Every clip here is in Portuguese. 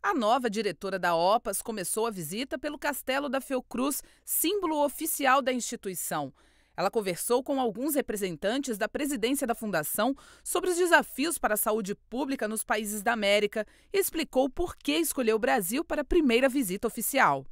A nova diretora da OPAS começou a visita pelo Castelo da Fiocruz, símbolo oficial da instituição. Ela conversou com alguns representantes da presidência da fundação sobre os desafios para a saúde pública nos países da América e explicou por que escolheu o Brasil para a primeira visita oficial.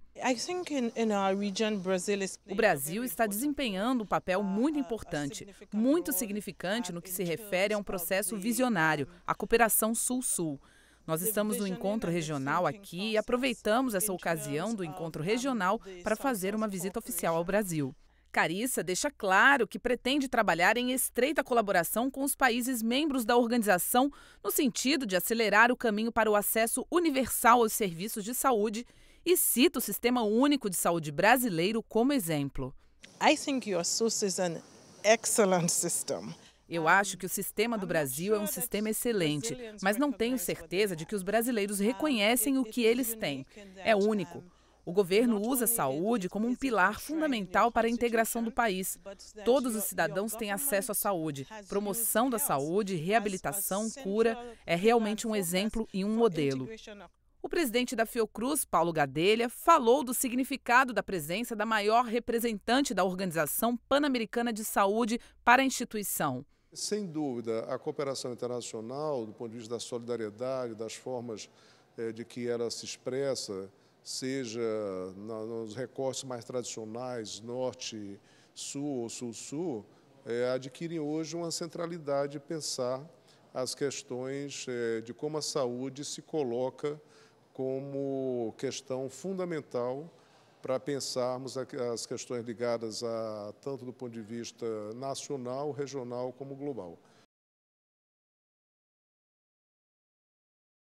O Brasil está desempenhando um papel muito uh, importante, muito significante no que se refere a um processo visionário, a cooperação Sul-Sul. Nós estamos no encontro regional aqui e aproveitamos essa né, ocasião do encontro regional para fazer uma visita oficial ao Brasil. Carissa deixa claro que pretende trabalhar em estreita colaboração com os países membros da organização no sentido de acelerar o caminho para o acesso universal aos serviços de saúde e cita o Sistema Único de Saúde brasileiro como exemplo. I think your SUS is an excellent system. Eu ah, acho hum. que o sistema do Brasil é um sistema excelente, mas não tenho certeza de que os brasileiros ah, reconhecem o que eles têm. É, é único. O governo usa a saúde como um pilar fundamental para a integração do país. Todos os cidadãos têm acesso à saúde. Promoção da saúde, reabilitação, cura é realmente um exemplo e um modelo. O presidente da Fiocruz, Paulo Gadelha, falou do significado da presença da maior representante da Organização Pan-Americana de Saúde para a instituição. Sem dúvida, a cooperação internacional, do ponto de vista da solidariedade, das formas é, de que ela se expressa, seja na, nos recortes mais tradicionais, norte, sul ou sul-sul, é, hoje uma centralidade pensar as questões é, de como a saúde se coloca como questão fundamental para pensarmos as questões ligadas a tanto do ponto de vista nacional, regional como global.